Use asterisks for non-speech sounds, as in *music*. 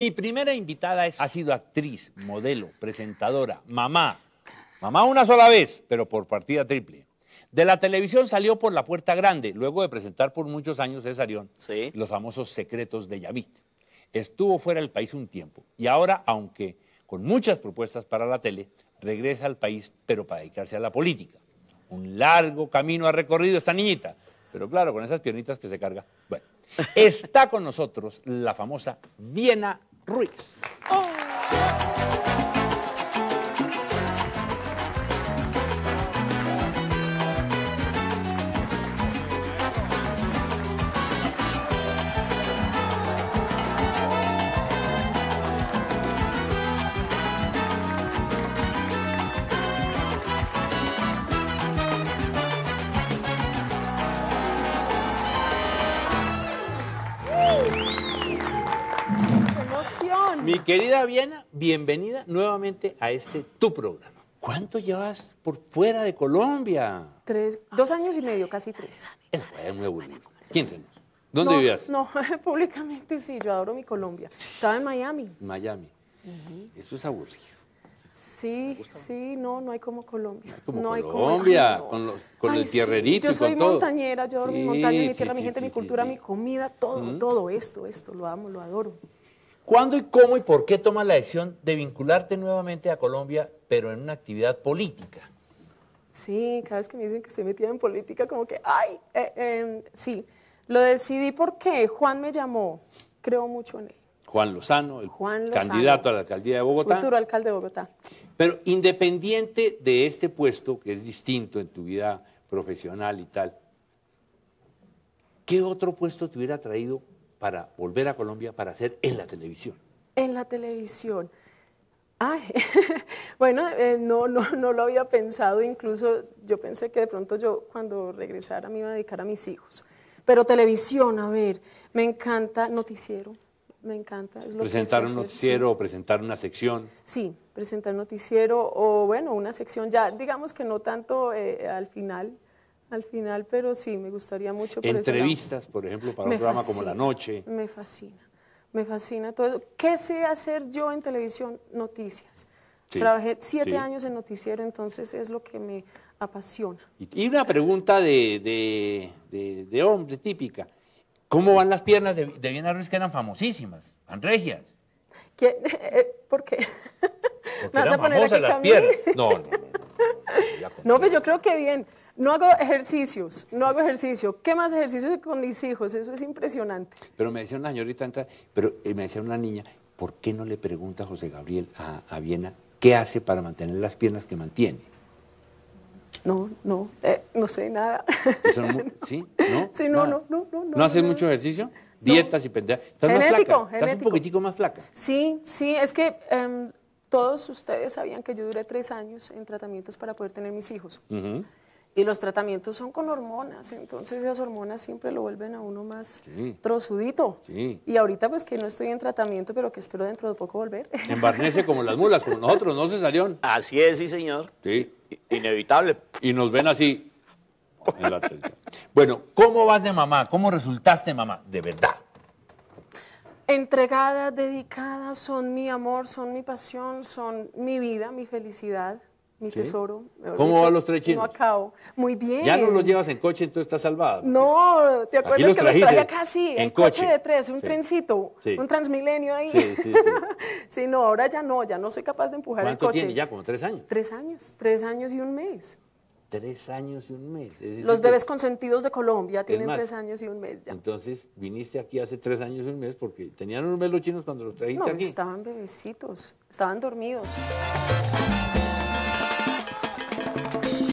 Mi primera invitada ha sido actriz, modelo, presentadora, mamá. Mamá una sola vez, pero por partida triple. De la televisión salió por la puerta grande, luego de presentar por muchos años Cesarión los famosos secretos de Yavit. Estuvo fuera del país un tiempo y ahora, aunque con muchas propuestas para la tele, regresa al país, pero para dedicarse a la política. Un largo camino ha recorrido esta niñita, pero claro, con esas piernitas que se carga. Bueno, *laughs* está con nosotros la famosa Viena Ruiz. Oh. Mi querida Viena, bienvenida nuevamente a este tu programa. ¿Cuánto llevas por fuera de Colombia? Tres, dos años y medio, casi tres. Es muy aburrido. ¿Quién ¿Dónde vivías? No, *laughs* públicamente sí, yo adoro mi Colombia. Estaba en Miami. Miami. Eso es aburrido. Sí, sí, no, no hay como Colombia. No hay como Colombia, *laughs* con el con, los, con todo. Yo soy montañera, yo adoro mi montaña, mi tierra, mi gente, mi cultura, mi comida, todo, todo esto, esto, lo amo, lo adoro. ¿Cuándo y cómo y por qué tomas la decisión de vincularte nuevamente a Colombia, pero en una actividad política? Sí, cada vez que me dicen que estoy metida en política, como que, ay, eh, em, sí, lo decidí porque Juan me llamó, creo mucho en él. Juan Lozano, el candidato a la alcaldía de Bogotá. Futuro alcalde de Bogotá. Pero independiente de este puesto, que es distinto en tu vida profesional y tal, ¿qué otro puesto te hubiera traído para volver a Colombia para hacer en la televisión? En la televisión. Ay, *laughs* bueno, eh, no, no, no lo había pensado, incluso yo pensé que de pronto yo cuando regresara me iba a dedicar a mis hijos. Pero televisión, a ver, me encanta noticiero, me encanta. presentar un noticiero o presentar una sección. Sí, presentar noticiero o bueno, una sección ya, digamos que no tanto eh, al final, al final, pero sí, me gustaría mucho. Por Entrevistas, por ejemplo, para un programa como La Noche. Me fascina, me fascina todo eso. ¿Qué sé hacer yo en televisión? Noticias. Trabajé siete años en noticiero, entonces es lo que me apasiona. Y una pregunta de, de, hombre típica. ¿Cómo van las piernas de, de Viena Ruiz que eran famosísimas, anregias regias? *laughs* ¿Por qué? Porque las piernas. no, no. No, pues yo creo que bien. No hago ejercicios, no hago ejercicio. ¿Qué más ejercicios que con mis hijos? Eso es impresionante. Pero me decía una señorita, pero eh, me decía una niña, ¿por qué no le pregunta a José Gabriel a, Viena qué hace para mantener las piernas que mantiene? No, no, eh, no sé nada. ¿Sí? ¿No? *laughs* Sí, no, no, no, no, no. mucho ejercicio? Dietas y pendejas. Estás más un poquitico más flaca. Sí, sí, es que em, todos ustedes sabían que yo duré tres años en tratamientos para poder tener mis hijos. Y los tratamientos son con hormonas, entonces esas hormonas siempre lo vuelven a uno más trozudito. Y ahorita pues que no estoy en tratamiento, pero que espero dentro de poco volver. *laughs* Embarnece como las mulas, como nosotros, ¿no, se Cesarión? Así es, sí, señor. Sí. Inevitable. Y nos ven así. bueno, ¿cómo vas de mamá? ¿Cómo resultaste mamá? De verdad entregadas, dedicadas, son mi amor, son mi pasión, son mi vida, mi felicidad, mi tesoro. ¿Cómo van los tres No acabo. Muy bien. Ya no los llevas en coche, entonces estás salvada. No, ¿te acuerdas que los traía casi en coche. de tres, un trencito, un transmilenio ahí. Sí, sí, *laughs* sí. no, ahora ya no, ya no soy capaz de empujar el coche. ¿Cuánto tiene ya? ¿Como tres años? Tres años, tres años y un mes tres años y un mes. Los bebés consentidos de Colombia tienen tres años y un mes Entonces viniste aquí hace tres años y un mes porque tenían un mes los chinos cuando los trajiste no, Estaban bebecitos, estaban dormidos.